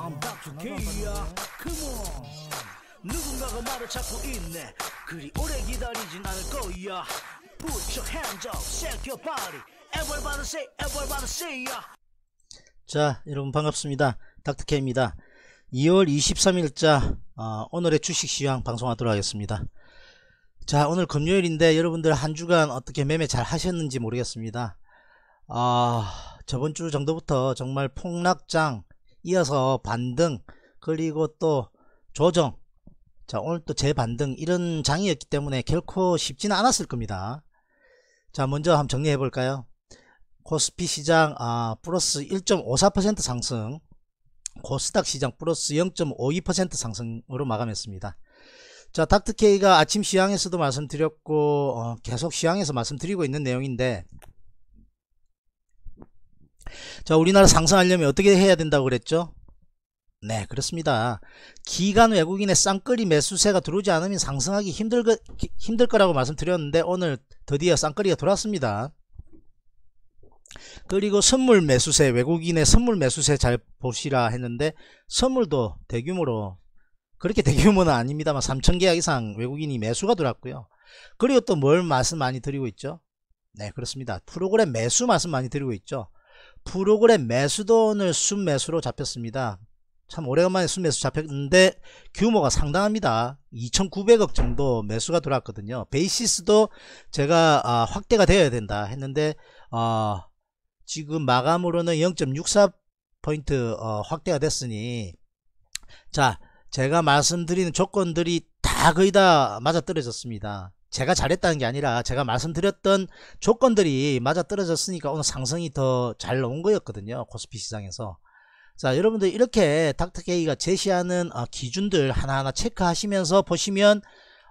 I'm back to K야 Come on 누군가가 말을 찾고 있네 그리 오래 기다리진 않을 거야 Put your hands up, shake your body Everybody say, everybody say yeah. 자 여러분 반갑습니다 닥터케입니다 2월 23일자 어, 오늘의 주식시황 방송하도록 하겠습니다 자 오늘 금요일인데 여러분들 한 주간 어떻게 매매 잘 하셨는지 모르겠습니다 아 저번 주 정도부터 정말 폭락장 이어서 반등 그리고 또 조정 자 오늘 또 재반등 이런 장이었기 때문에 결코 쉽지는 않았을 겁니다 자 먼저 한번 정리해 볼까요 코스피 시장 아, 플러스 1.54% 상승 코스닥 시장 플러스 0.52% 상승으로 마감했습니다 자 닥터케이가 아침 시황에서도 말씀드렸고 어, 계속 시황에서 말씀드리고 있는 내용인데 자 우리나라 상승하려면 어떻게 해야 된다고 그랬죠 네 그렇습니다 기간 외국인의 쌍끌이 매수세가 들어오지 않으면 상승하기 힘들, 거, 힘들 거라고 말씀드렸는데 오늘 드디어 쌍끌이가 들어왔습니다 그리고 선물 매수세 외국인의 선물 매수세 잘 보시라 했는데 선물도 대규모로 그렇게 대규모는 아닙니다만 3천 계약 이상 외국인이 매수가 들어왔고요 그리고 또 뭘 말씀 많이 드리고 있죠 네 그렇습니다 프로그램 매수 말씀 많이 드리고 있죠 프로그램 매수돈을 순매수로 잡혔습니다. 참 오래간만에 순매수 잡혔는데 규모가 상당합니다. 2,900억 정도 매수가 들어왔거든요. 베이시스도 제가 아, 확대가 되어야 된다 했는데 어, 지금 마감으로는 0.64포인트 어, 확대가 됐으니 자 제가 말씀드리는 조건들이 다 거의 다 맞아떨어졌습니다. 제가 잘했다는 게 아니라 제가 말씀드렸던 조건들이 맞아 떨어졌으니까 오늘 상승이 더 잘 나온 거였거든요. 코스피 시장에서. 자 여러분들 이렇게 닥터케이가 제시하는 어, 기준들 하나하나 체크하시면서 보시면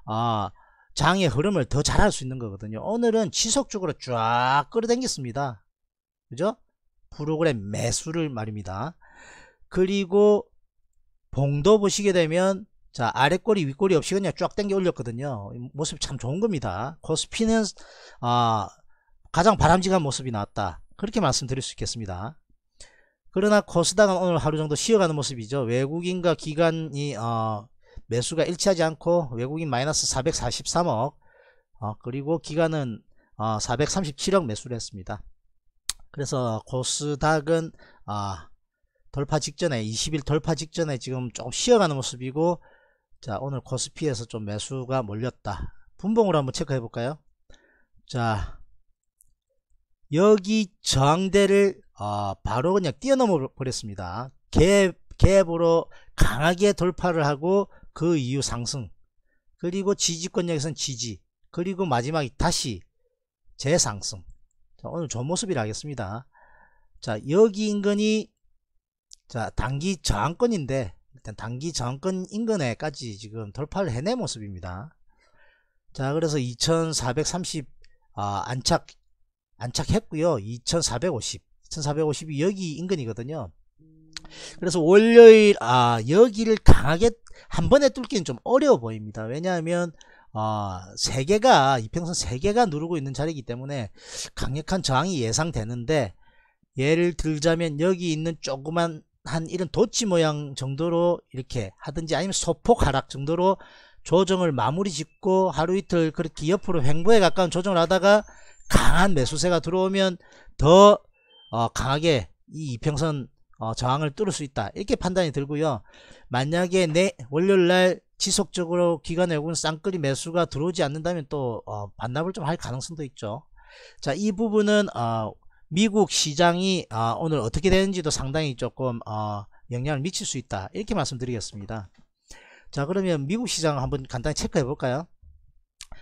어, 장의 흐름을 더 잘할 수 있는 거거든요. 오늘은 지속적으로 쫙 끌어당겼습니다. 그죠? 프로그램 매수를 말입니다. 그리고 봉도 보시게 되면 자 아래꼬리 윗꼬리 없이 그냥 쫙 당겨 올렸거든요 모습이 참 좋은 겁니다 코스피는 그 아, 가장 바람직한 모습이 나왔다 그렇게 말씀드릴 수 있겠습니다 그러나 코스닥은 오늘 하루 정도 쉬어가는 모습이죠 외국인과 기관이 어, 매수가 일치하지 않고 외국인 마이너스 443억 어, 그리고 기관은 어, 437억 매수를 했습니다 그래서 코스닥은 아, 돌파 직전에 20일 돌파 직전에 지금 조금 쉬어가는 모습이고 자 오늘 코스피에서 좀 매수가 몰렸다 분봉으로 한번 체크해 볼까요 자 여기 저항대를 어, 바로 그냥 뛰어넘어 버렸습니다 갭, 갭으로 강하게 돌파를 하고 그 이후 상승 그리고 지지권역에선 지지 그리고 마지막에 다시 재상승 자, 오늘 좋은 모습이라 하겠습니다 자 여기 인근이 자 단기 저항권인데 일단 단기 정권 인근에까지 지금 돌파를 해낸 모습입니다. 자 그래서 2430 아, 안착 안착했고요. 2450 2450이 여기 인근이거든요. 그래서 월요일 아 여기를 강하게 한 번에 뚫기는 좀 어려워 보입니다. 왜냐하면 아 세 개가 이평선 세 개가 누르고 있는 자리이기 때문에 강력한 저항이 예상되는데 예를 들자면 여기 있는 조그만 한 이런 도치 모양 정도로 이렇게 하든지 아니면 소폭 하락 정도로 조정을 마무리 짓고 하루 이틀 그렇게 옆으로 횡보에 가까운 조정을 하다가 강한 매수세가 들어오면 더 어, 강하게 이 이평선 어, 저항을 뚫을 수 있다 이렇게 판단이 들고요 만약에 내 월요일날 지속적으로 기간 내고은 쌍끌이 매수가 들어오지 않는다면 또 어, 반납을 좀 할 가능성도 있죠 자이 부분은 어, 미국 시장이 아, 오늘 어떻게 되는지도 상당히 조금 어, 영향을 미칠 수 있다 이렇게 말씀드리겠습니다 자 그러면 미국 시장 한번 간단히 체크해 볼까요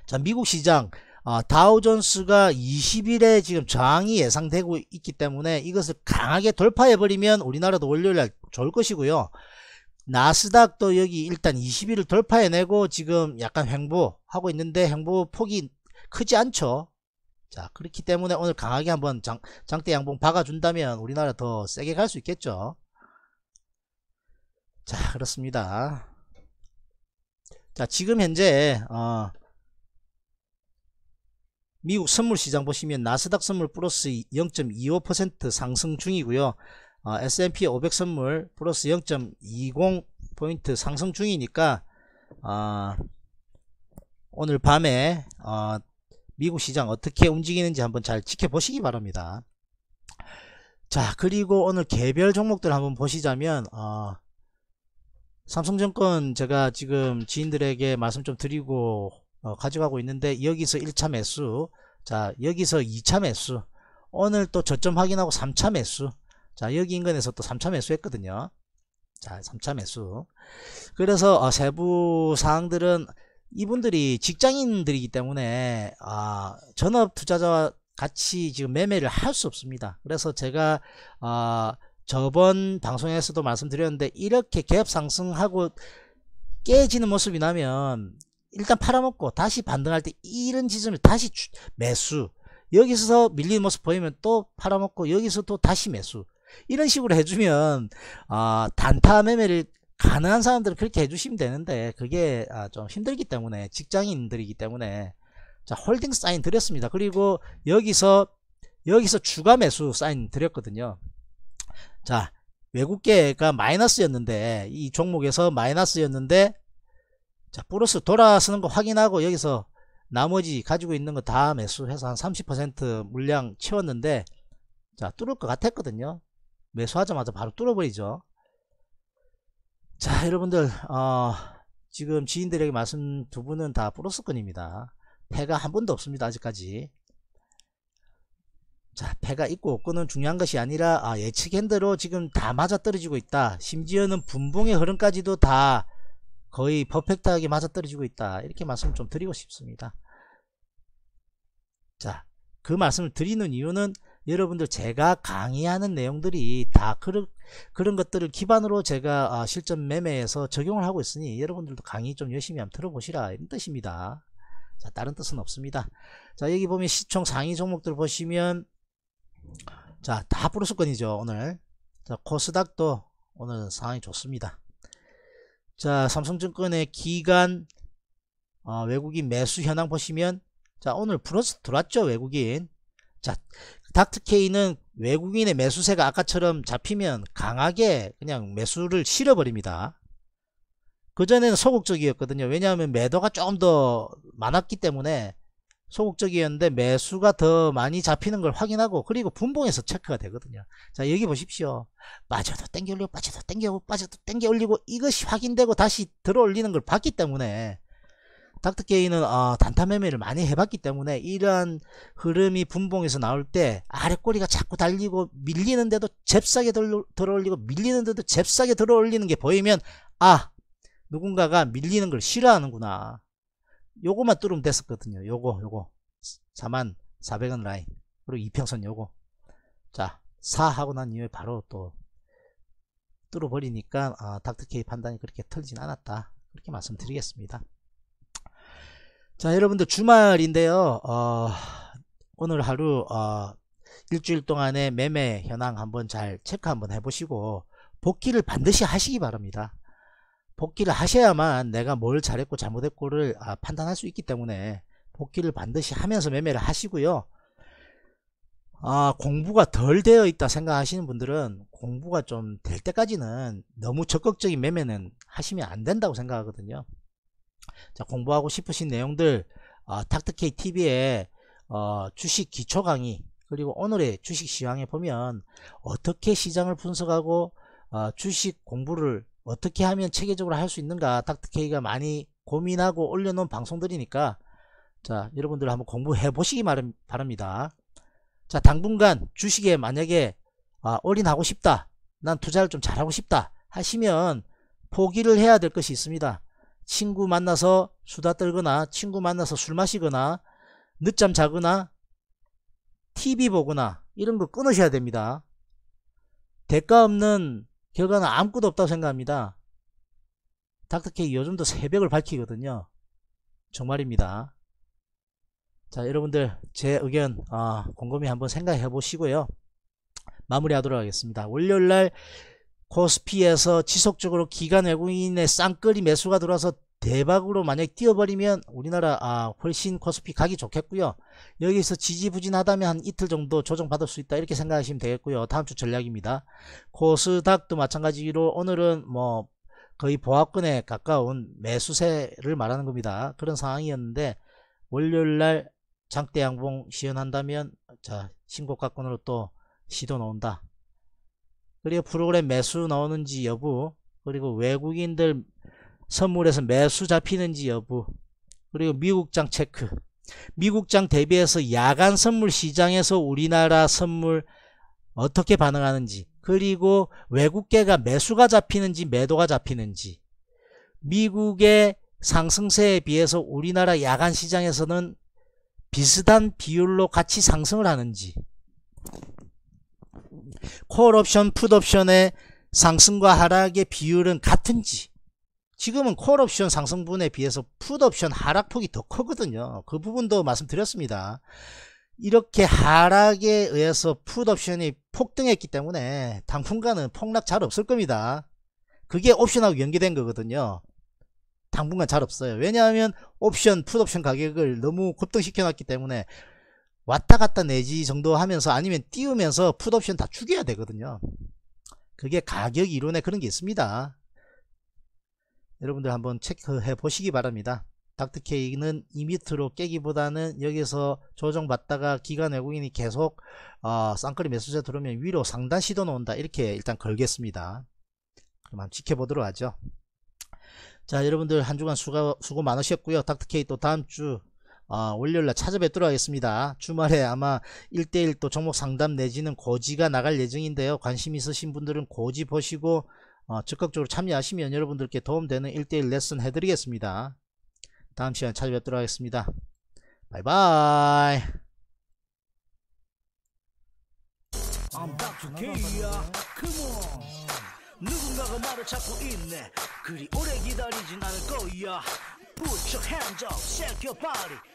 자 미국 시장 아, 다우존스가 20일에 지금 저항이 예상되고 있기 때문에 이것을 강하게 돌파해 버리면 우리나라도 월요일날 좋을 것이고요 나스닥도 여기 일단 20일을 돌파해내고 지금 약간 횡보하고 있는데 횡보 폭이 크지 않죠 자 그렇기 때문에 오늘 강하게 한번 장, 장대 양봉 박아준다면 우리나라 더 세게 갈 수 있겠죠 자 그렇습니다 자 지금 현재 어, 미국 선물시장 보시면 나스닥 선물 플러스 0.25% 상승 중이고요 어, S&P 500 선물 플러스 0.20포인트 상승 중이니까 어, 오늘 밤에 어, 미국 시장 어떻게 움직이는지 한번 잘 지켜보시기 바랍니다. 자 그리고 오늘 개별 종목들 한번 보시자면 어, 삼성증권 제가 지금 지인들에게 말씀 좀 드리고 어, 가져가고 있는데 여기서 1차 매수 자 여기서 2차 매수 오늘 또 저점 확인하고 3차 매수 자 여기 인근에서 또 3차 매수 했거든요 자 3차 매수 그래서 어, 세부 사항들은 이분들이 직장인들이기 때문에 아, 전업 투자자와 같이 지금 매매를 할 수 없습니다. 그래서 제가 아, 저번 방송에서도 말씀드렸는데 이렇게 갭 상승하고 깨지는 모습이 나면 일단 팔아먹고 다시 반등할 때 이런 지점에 다시 매수 여기서 밀린 모습 보이면 또 팔아먹고 여기서 또 다시 매수 이런 식으로 해주면 아, 단타 매매를 가난한 사람들은 그렇게 해주시면 되는데 그게 아, 좀 힘들기 때문에 직장인들이기 때문에 자 홀딩 사인 드렸습니다 그리고 여기서 여기서 추가 매수 사인 드렸거든요 자 외국계가 마이너스였는데 이 종목에서 마이너스였는데 자 플러스 돌아서는 거 확인하고 여기서 나머지 가지고 있는 거 다 매수해서 한 30% 물량 채웠는데 자 뚫을 것 같았거든요 매수하자마자 바로 뚫어버리죠 자 여러분들 어, 지금 지인들에게 말씀 두 분은 다 플러스권입니다 패가 한 번도 없습니다 아직까지 자 패가 있고 없고는 중요한 것이 아니라 아, 예측한 대로 지금 다 맞아떨어지고 있다 심지어는 분봉의 흐름까지도 다 거의 퍼펙트하게 맞아떨어지고 있다 이렇게 말씀 을좀 드리고 싶습니다 자 그 말씀을 드리는 이유는 여러분들 제가 강의하는 내용들이 다 그런 그런 것들을 기반으로 제가 아, 실전 매매에서 적용을 하고 있으니 여러분들도 강의 좀 열심히 한번 들어보시라 이런 뜻입니다. 자, 다른 뜻은 없습니다. 자, 여기 보면 시총 상위 종목들 보시면 자, 다 플러스권이죠, 오늘. 자, 코스닥도 오늘 상황이 좋습니다. 자, 삼성증권의 기간 어, 외국인 매수 현황 보시면 자, 오늘 플러스 들어왔죠, 외국인. 자, 닥트케이는 외국인의 매수세가 아까처럼 잡히면 강하게 그냥 매수를 실어버립니다. 그전에는 소극적이었거든요. 왜냐하면 매도가 좀 더 많았기 때문에 소극적이었는데 매수가 더 많이 잡히는 걸 확인하고 그리고 분봉에서 체크가 되거든요. 자 여기 보십시오. 빠져도 땡겨 올리고 빠져도 땡겨 빠져도 땡겨 올리고 이것이 확인되고 다시 들어 올리는 걸 봤기 때문에 닥터케이는 어, 단타 매매를 많이 해봤기 때문에 이러한 흐름이 분봉에서 나올 때 아래 꼬리가 자꾸 달리고 밀리는데도 잽싸게 들어올리고 밀리는데도 잽싸게 들어올리는 게 보이면 아 누군가가 밀리는 걸 싫어하는구나 요거만 뚫으면 됐었거든요 요거 요거 4만 400원 라인 그리고 이평선 요거 자 4하고 난 이후에 바로 또 뚫어버리니까 아, 닥터케이 판단이 그렇게 틀리진 않았다 그렇게 말씀드리겠습니다 자 여러분들 주말인데요 어, 오늘 하루 어, 일주일 동안의 매매 현황 한번 잘 체크 한번 해보시고 복귀를 반드시 하시기 바랍니다 복귀를 하셔야만 내가 뭘 잘했고 잘못했고를 아, 판단할 수 있기 때문에 복귀를 반드시 하면서 매매를 하시고요 아 공부가 덜 되어 있다 생각하시는 분들은 공부가 좀 될 때까지는 너무 적극적인 매매는 하시면 안 된다고 생각하거든요 자, 공부하고 싶으신 내용들 아, 닥터케이 TV의 어, 주식 기초 강의 그리고 오늘의 주식 시황에 보면 어떻게 시장을 분석하고 어, 주식 공부를 어떻게 하면 체계적으로 할 수 있는가 탁트케이가 많이 고민하고 올려놓은 방송들이니까 자 여러분들 한번 공부해 보시기 바랍니다 자 당분간 주식에 만약에 아, 올인하고 싶다 난 투자를 좀 잘하고 싶다 하시면 포기를 해야 될 것이 있습니다 친구 만나서 수다 떨거나 친구 만나서 술 마시거나 늦잠 자거나 TV 보거나 이런 거 끊으셔야 됩니다. 대가 없는 결과는 아무것도 없다고 생각합니다. 닥터케이 요즘도 새벽을 밝히거든요. 정말입니다. 자 여러분들 제 의견 아, 곰곰이 한번 생각해 보시고요. 마무리하도록 하겠습니다. 월요일날 코스피에서 지속적으로 기간 외국인의 쌍끌이 매수가 들어와서 대박으로 만약 뛰어버리면 우리나라 아, 훨씬 코스피 가기 좋겠고요. 여기서 지지부진하다면 한 이틀 정도 조정받을 수 있다 이렇게 생각하시면 되겠고요. 다음 주 전략입니다. 코스닥도 마찬가지로 오늘은 뭐 거의 보합권에 가까운 매수세를 말하는 겁니다. 그런 상황이었는데 월요일날 장대 양봉 시연한다면 자 신고가권으로 또 시도 놓은다. 그리고 프로그램 매수 나오는지 여부 그리고 외국인들 선물에서 매수 잡히는지 여부 그리고 미국장 체크 미국장 대비해서 야간 선물 시장에서 우리나라 선물 어떻게 반응하는지 그리고 외국계가 매수가 잡히는지 매도가 잡히는지 미국의 상승세에 비해서 우리나라 야간 시장에서는 비슷한 비율로 같이 상승을 하는지 콜옵션, 풋옵션의 상승과 하락의 비율은 같은지 지금은 콜옵션 상승분에 비해서 풋옵션 하락폭이 더 크거든요. 그 부분도 말씀드렸습니다. 이렇게 하락에 의해서 풋옵션이 폭등했기 때문에 당분간은 폭락 잘 없을 겁니다. 그게 옵션하고 연계된 거거든요. 당분간 잘 없어요. 왜냐하면 옵션, 풋옵션 가격을 너무 급등시켜놨기 때문에 왔다 갔다 내지 정도 하면서 아니면 띄우면서 풋옵션 다 죽여야 되거든요. 그게 가격 이론에 그런 게 있습니다. 여러분들 한번 체크해 보시기 바랍니다. 닥트케이는이 밑으로 깨기보다는 여기서 조정받다가 기관 외국인이 계속 어, 쌍끌이 메수세 들어오면 위로 상단 시도 놓은다 이렇게 일단 걸겠습니다. 그럼 한번 지켜보도록 하죠. 자 여러분들 한 주간 수고, 수고 많으셨고요. 닥트케이또 다음 주 아, 월요일날 찾아뵙도록 하겠습니다. 주말에 아마 1대1 또 종목 상담 내지는 고지가 나갈 예정인데요. 관심 있으신 분들은 고지 보시고 어, 적극적으로 참여하시면 여러분들께 도움되는 1대1 레슨 해드리겠습니다. 다음 시간에 찾아뵙도록 하겠습니다. 바이바이 누군가가 말을 찾고 있네 그리 오래 기다리진 않을 거야 Put your hands up, shake your body